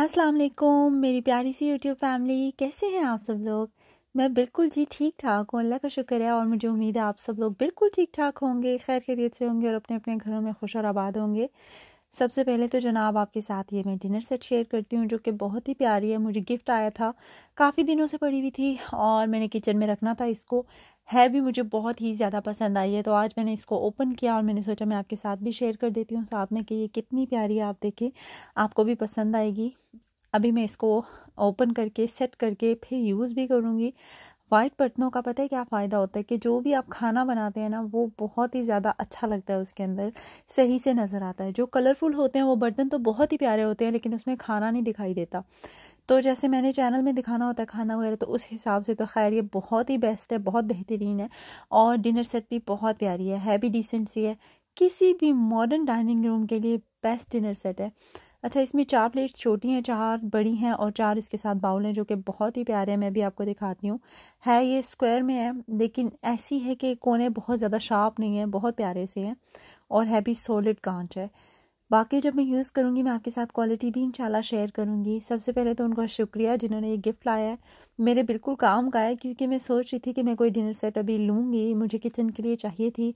अस्सलाम वालेकुम मेरी प्यारी सी यूट्यूब फैमिली कैसे हैं आप सब लोग मैं बिल्कुल जी ठीक ठाक हूँ अल्लाह का शुक्र है और मुझे उम्मीद है आप सब लोग बिल्कुल ठीक ठाक होंगे खैर खैरियत से होंगे और अपने अपने घरों में खुश और आबाद होंगे सबसे पहले तो जनाब आपके साथ ये मैं डिनर सेट शेयर करती हूँ जो कि बहुत ही प्यारी है मुझे गिफ्ट आया था काफ़ी दिनों से पड़ी हुई थी और मैंने किचन में रखना था इसको है भी मुझे बहुत ही ज़्यादा पसंद आई है तो आज मैंने इसको ओपन किया और मैंने सोचा मैं आपके साथ भी शेयर कर देती हूँ साथ में कि ये कितनी प्यारी है आप देखें आपको भी पसंद आएगी अभी मैं इसको ओपन करके सेट करके फिर यूज़ भी करूँगी वाइट बर्तनों का पता है क्या फ़ायदा होता है कि जो भी आप खाना बनाते हैं ना वो बहुत ही ज़्यादा अच्छा लगता है उसके अंदर सही से नज़र आता है जो कलरफुल होते हैं वो बर्तन तो बहुत ही प्यारे होते हैं लेकिन उसमें खाना नहीं दिखाई देता तो जैसे मैंने चैनल में दिखाना होता है खाना वगैरह तो उस हिसाब से तो खैर ये बहुत ही बेस्ट है बहुत बेहतरीन है और डिनर सेट भी बहुत प्यारी है है भी डिसेंट सी है किसी भी मॉडर्न डाइनिंग रूम के लिए बेस्ट डिनर सेट है अच्छा इसमें चार प्लेट्स छोटी हैं चार बड़ी हैं और चार इसके साथ बाउल हैं जो कि बहुत ही प्यारे हैं मैं भी आपको दिखाती हूँ है ये स्क्वायर में है लेकिन ऐसी है कि कोने बहुत ज़्यादा शार्प नहीं है बहुत प्यारे से हैं और है भी सॉलिड कांच है बाकी जब मैं यूज़ करूँगी मैं आपके साथ क्वालिटी भी इंशाल्लाह शेयर करूँगी सबसे पहले तो उनका शुक्रिया जिन्होंने ये गिफ्ट लाया है मेरे बिल्कुल काम का है क्योंकि मैं सोच रही थी कि मैं कोई डिनर सेट अभी लूँगी मुझे किचन के लिए चाहिए थी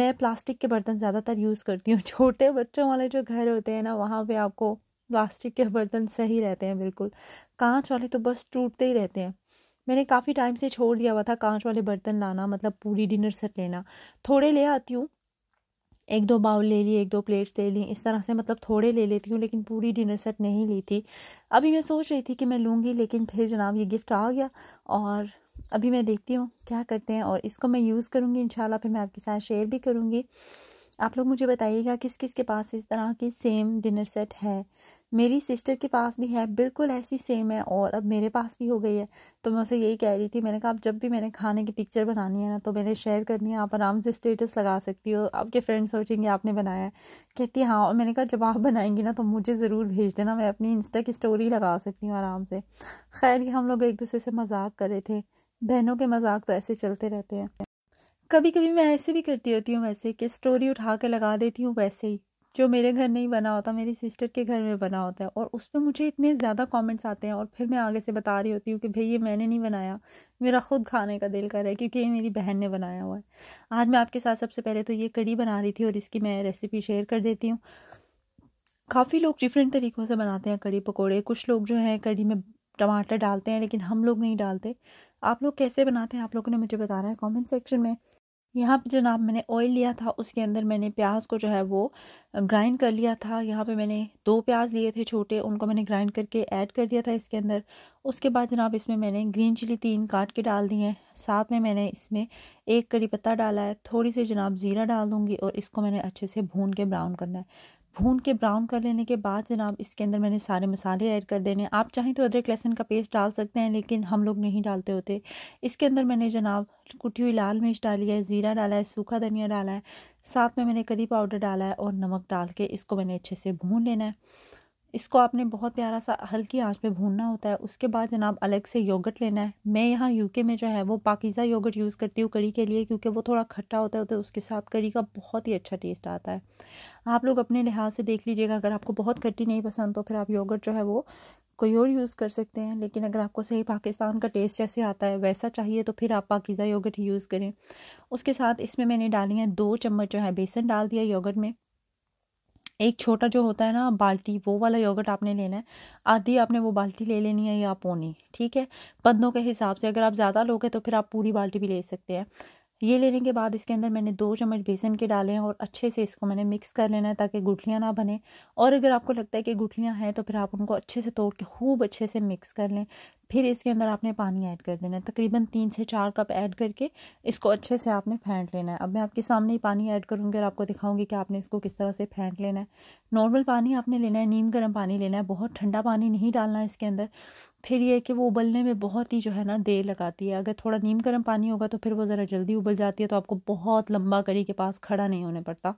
मैं प्लास्टिक के बर्तन ज़्यादातर यूज़ करती हूँ छोटे बच्चों वाले जो घर होते हैं ना वहाँ पर आपको प्लास्टिक के बर्तन सही रहते हैं बिल्कुल कांच वाले तो बस टूटते ही रहते हैं मैंने काफ़ी टाइम से छोड़ दिया हुआ था कांच वाले बर्तन लाना मतलब पूरी डिनर सेट लेना थोड़े ले आती हूँ एक दो बाउल ले ली एक दो प्लेट्स ले ली इस तरह से मतलब थोड़े ले लेती हूँ लेकिन पूरी डिनर सेट नहीं ली थी अभी मैं सोच रही थी कि मैं लूँगी लेकिन फिर जनाब ये गिफ्ट आ गया और अभी मैं देखती हूँ क्या करते हैं और इसको मैं यूज़ करूँगी इन फिर मैं आपके साथ शेयर भी करूँगी आप लोग मुझे बताइएगा किस किस के पास इस तरह की सेम डिनर सेट है मेरी सिस्टर के पास भी है बिल्कुल ऐसी सेम है और अब मेरे पास भी हो गई है तो मैं उसे यही कह रही थी मैंने कहा आप जब भी मैंने खाने की पिक्चर बनानी है ना तो मैंने शेयर करनी है आप आराम से स्टेटस लगा सकती हो आपके फ्रेंड सोचेंगे आपने बनाया है कहती है हाँ और मैंने कहा जब आप बनाएंगी ना तो मुझे ज़रूर भेज देना मैं अपनी इंस्टा की स्टोरी लगा सकती हूँ आराम से खैर ये हम लोग एक दूसरे से मजाक कर रहे थे बहनों के मजाक तो ऐसे चलते रहते हैं कभी कभी मैं ऐसे भी करती होती हूँ वैसे कि स्टोरी उठा के लगा देती हूँ वैसे ही जो मेरे घर नहीं बना होता मेरी सिस्टर के घर में बना होता है और उस पर मुझे इतने ज़्यादा कमेंट्स आते हैं और फिर मैं आगे से बता रही होती हूँ कि भाई ये मैंने नहीं बनाया मेरा खुद खाने का दिल कर रहा है क्योंकि ये मेरी बहन ने बनाया हुआ है आज मैं आपके साथ सबसे पहले तो ये कड़ी बना रही थी और इसकी मैं रेसिपी शेयर कर देती हूँ काफ़ी लोग डिफरेंट तरीक़ों से बनाते हैं कड़ी पकौड़े कुछ लोग जो हैं कड़ी में टमाटर डालते हैं लेकिन हम लोग नहीं डालते आप लोग कैसे बनाते हैं आप लोगों ने मुझे बताना है कमेंट सेक्शन में यहाँ पे जनाब मैंने ऑयल लिया था उसके अंदर मैंने प्याज को जो है वो ग्राइंड कर लिया था यहाँ पे मैंने दो प्याज लिए थे छोटे उनको मैंने ग्राइंड करके ऐड कर दिया था इसके अंदर उसके बाद जनाब इसमें मैंने ग्रीन चिली तीन काट के डाल दिए हैं साथ में मैंने इसमें एक करी पत्ता डाला है थोड़ी सी जनाब ज़ीरा डाल दूँगी और इसको मैंने अच्छे से भून के ब्राउन करना है भून के ब्राउन कर लेने के बाद जनाब इसके अंदर मैंने सारे मसाले ऐड कर देने आप चाहें तो अदरक लहसुन का पेस्ट डाल सकते हैं लेकिन हम लोग नहीं डालते होते इसके अंदर मैंने जनाब कुटी हुई लाल मिर्च डाली है ज़ीरा डाला है सूखा धनिया डाला है साथ में मैंने करी पाउडर डाला है और नमक डाल के इसको मैंने अच्छे से भून लेना है इसको आपने बहुत प्यारा सा हल्की आंच पे भूनना होता है उसके बाद जनाब अलग से योगर्ट लेना है मैं यहाँ यूके में जो है वो पाकिज़ा योगर्ट यूज़ करती हूँ कड़ी के लिए क्योंकि वो थोड़ा खट्टा होता है तो उसके साथ कड़ी का बहुत ही अच्छा टेस्ट आता है आप लोग अपने लिहाज से देख लीजिएगा अगर आपको बहुत खट्टी नहीं पसंद तो फिर आप योगर्ट जो है वो कोई और यूज़ कर सकते हैं लेकिन अगर आपको सही पाकिस्तान का टेस्ट जैसे आता है वैसा चाहिए तो फिर आप पाकिज़ा योगर्ट यूज़ करें उसके साथ इसमें मैंने डाली है दो चम्मच जो है बेसन डाल दिया योगर्ट में एक छोटा जो होता है ना बाल्टी वो वाला योगर्ट आपने लेना है आधी आपने वो बाल्टी ले लेनी है या पोनी ठीक है पंदों के हिसाब से अगर आप ज़्यादा लोगे तो फिर आप पूरी बाल्टी भी ले सकते हैं ये लेने के बाद इसके अंदर मैंने दो चम्मच बेसन के डाले हैं और अच्छे से इसको मैंने मिक्स कर लेना है ताकि गुठलियाँ ना बने और अगर आपको लगता है कि गुठलियाँ हैं तो फिर आप उनको अच्छे से तोड़ के खूब अच्छे से मिक्स कर लें फिर इसके अंदर आपने पानी ऐड कर देना है तकरीबन तीन से चार कप ऐड करके इसको अच्छे से आपने फेंट लेना है अब मैं आपके सामने ही पानी ऐड करूँगी और आपको दिखाऊंगी कि आपने इसको किस तरह से फेंट लेना है नॉर्मल पानी आपने लेना है नीम गर्म पानी लेना है बहुत ठंडा पानी नहीं डालना है इसके अंदर फिर ये कि वो उबलने में बहुत ही जो है ना देर लगाती है अगर थोड़ा नीम गर्म पानी होगा तो फिर वो ज़रा जल्दी उबल जाती है तो आपको बहुत लंबा कड़ी के पास खड़ा नहीं होने पड़ता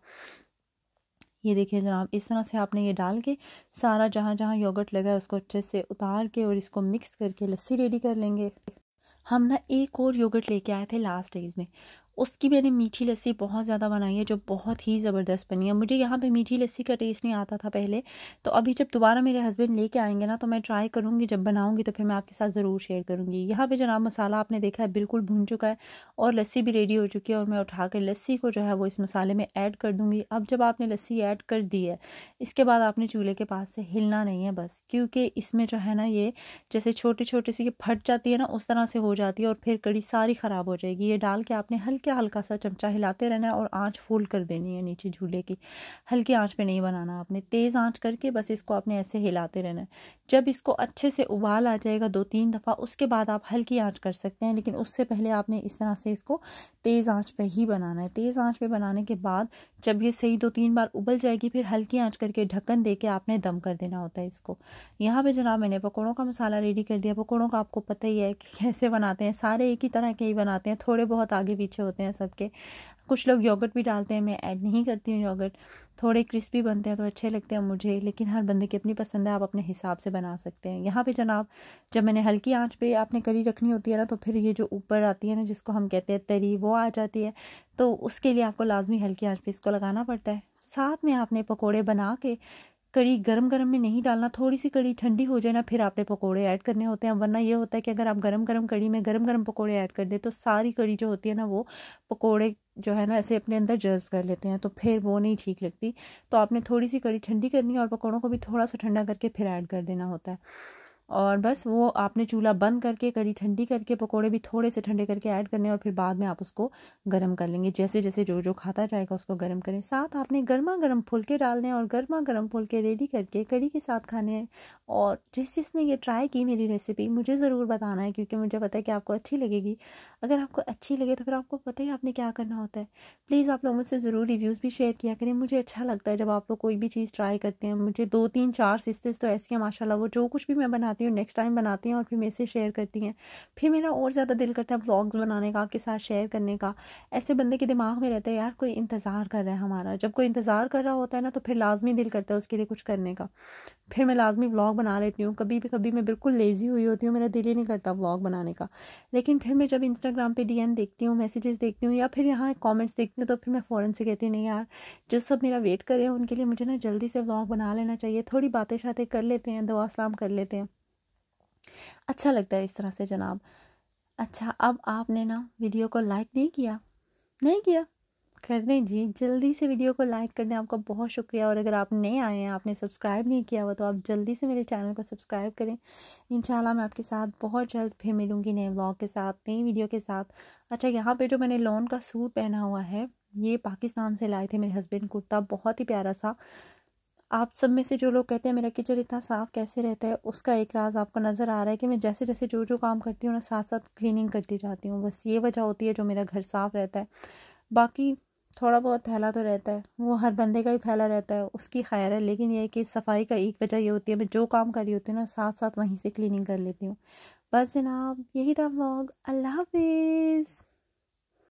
ये देखिए जनाब इस तरह से आपने ये डाल के सारा जहाँ जहाँ योगर्ट लगा है उसको अच्छे से उतार के और इसको मिक्स करके लस्सी रेडी कर लेंगे हम ना एक और योगर्ट लेके आए थे लास्ट डेज में उसकी मैंने मीठी लस्सी बहुत ज़्यादा बनाई है जो बहुत ही ज़बरदस्त बनी है मुझे यहाँ पे मीठी लस्सी का टेस्ट नहीं आता था पहले तो अभी जब दोबारा मेरे हस्बैंड लेके आएंगे ना तो मैं ट्राई करूँगी जब बनाऊँगी तो फिर मैं आपके साथ ज़रूर शेयर करूँगी यहाँ पर जनाब मसाला आपने देखा है बिल्कुल भून चुका है और लस्सी भी रेडी हो चुकी है और मैं उठा कर लस्सी को जो है वो इस मसाले में ऐड कर दूँगी अब जब आपने लस्सी ऐड कर दी है इसके बाद आपने चूल्हे के पास से हिलना नहीं है बस क्योंकि इसमें जो है ना ये जैसे छोटे छोटे सी फट जाती है ना उस तरह से हो जाती है और फिर कड़ी सारी ख़राब हो जाएगी ये डाल के आपने हल्की हल्के हल्का सा चमचा हिलाते रहना है और आँच फुल कर देनी है नीचे झूले की हल्की आँच पे नहीं बनाना आपने तेज़ आँच करके बस इसको आपने ऐसे हिलाते रहना है जब इसको अच्छे से उबाल आ जाएगा दो तीन दफ़ा उसके बाद आप हल्की आँच कर सकते हैं लेकिन उससे पहले आपने इस तरह से इसको तेज़ आँच पर ही बनाना है तेज़ आँच पर बनाने के बाद जब ये सही दो तीन बार उबल जाएगी फिर हल्की आंच करके ढक्कन दे के आपने दम कर देना होता है इसको यहाँ पे जनाब मैंने पकौड़ों का मसाला रेडी कर दिया पकौड़ों का आपको पता ही है कि कैसे बनाते हैं सारे एक ही तरह के ही बनाते हैं थोड़े बहुत आगे पीछे होते हैं सबके कुछ लोग योगर्ट भी डालते हैं मैं ऐड नहीं करती हूँ योगर्ट थोड़े क्रिस्पी बनते हैं तो अच्छे लगते हैं मुझे लेकिन हर बंदे की अपनी पसंद है आप अपने हिसाब से बना सकते हैं यहाँ पे जनाब जब मैंने हल्की आंच पे आपने करी रखनी होती है ना तो फिर ये जो ऊपर आती है ना जिसको हम कहते हैं तरी वो आ जाती है तो उसके लिए आपको लाजमी हल्की आँच पर इसको लगाना पड़ता है साथ में आपने पकौड़े बना के कड़ी गरम गरम में नहीं डालना थोड़ी सी कड़ी ठंडी हो जाए ना फिर आपने पकोड़े ऐड करने होते हैं वरना ये होता है कि अगर आप गरम गरम कड़ी में गरम गरम पकोड़े ऐड कर दें तो सारी कड़ी जो होती है ना वो पकोड़े जो है ना ऐसे अपने अंदर जज्ब कर लेते हैं तो फिर वो नहीं ठीक लगती तो आपने थोड़ी सी कड़ी ठंडी करनी है और पकौड़ों को भी थोड़ा सा ठंडा करके फिर ऐड कर देना होता है और बस वो आपने चूल्हा बंद करके कड़ी ठंडी करके पकोड़े भी थोड़े से ठंडे करके ऐड करने और फिर बाद में आप उसको गर्म कर लेंगे जैसे जैसे जो जो खाता जाएगा उसको गर्म करें साथ आपने गर्मा गर्म फुलके डालने और गर्मा गर्म फुलके रेडी करके कड़ी के साथ खाने हैं और जिस जिसने ये ट्राई की मेरी रेसिपी मुझे ज़रूर बताना है क्योंकि मुझे पता है कि आपको अच्छी लगेगी अगर आपको अच्छी लगे तो फिर आपको पता ही आपने क्या करना होता है प्लीज़ आप लोग मुझसे ज़रूर रिव्यूज़ भी शेयर किया करें मुझे अच्छा लगता है जब आप लोग कोई भी चीज़ ट्राई करते हैं मुझे दो तीन चार सिस्टर्स तो ऐसी हैं माशाला वो जो कुछ भी मैं बना बनाती हूँ नेक्स्ट टाइम बनाती हूँ और फिर मेरे से शेयर करती हैं फिर मेरा और ज़्यादा दिल करता है ब्लॉग्स बनाने का आपके साथ शेयर करने का ऐसे बंदे के दिमाग में रहता है यार कोई इंतज़ार कर रहा है हमारा जब कोई इंतज़ार कर रहा होता है ना तो फिर लाजमी दिल करता है उसके लिए कुछ करने का फिर मैं लाजमी ब्लॉग बना लेती हूँ कभी भी कभी मैं बिल्कुल लेज़ी हुई होती हूँ मेरा दिल ही नहीं करता ब्लॉग बनाने का लेकिन फिर मैं जब इंस्टाग्राम पे डीएम देखती हूँ मैसेजेस देखती हूँ या फिर यहाँ कमेंट्स देखती हूँ तो फिर मैं फ़ौरन से कहती हूँ नहीं यार जो सब मेरा वेट कर रहे हैं उनके लिए मुझे ना जल्दी से ब्लॉग बना लेना चाहिए थोड़ी बातें शातें कर लेते हैं दुआ सलाम कर लेते हैं अच्छा लगता है इस तरह से जनाब अच्छा अब आपने ना वीडियो को लाइक नहीं किया नहीं किया कर दें जी जल्दी से वीडियो को लाइक कर दें आपका बहुत शुक्रिया और अगर आप नए आए हैं आपने सब्सक्राइब नहीं किया हुआ तो आप जल्दी से मेरे चैनल को सब्सक्राइब करें इंशाल्लाह मैं आपके साथ बहुत जल्द फिर मिलूँगी नए ब्लॉग के साथ नई वीडियो के साथ अच्छा यहाँ पे जो मैंने लॉन का सूट पहना हुआ है ये पाकिस्तान से लाए थे मेरे हस्बैंड कुर्ता बहुत ही प्यारा सा आप सब में से जो लोग कहते हैं मेरा किचन इतना साफ़ कैसे रहता है उसका एक राज आपको नज़र आ रहा है कि मैं जैसे जैसे जो जो काम करती हूँ ना साथ साथ क्लीनिंग करती जाती हूँ बस ये वजह होती है जो मेरा घर साफ़ रहता है बाकी थोड़ा बहुत फैला तो रहता है वो हर बंदे का ही फैला रहता है उसकी खैर है लेकिन ये कि सफाई का एक वजह ये होती है मैं जो काम कर रही होती हूँ ना साथ साथ वहीं से क्लीनिंग कर लेती हूँ बस जनाब यही था व्लॉग अल्लाह हाफिज़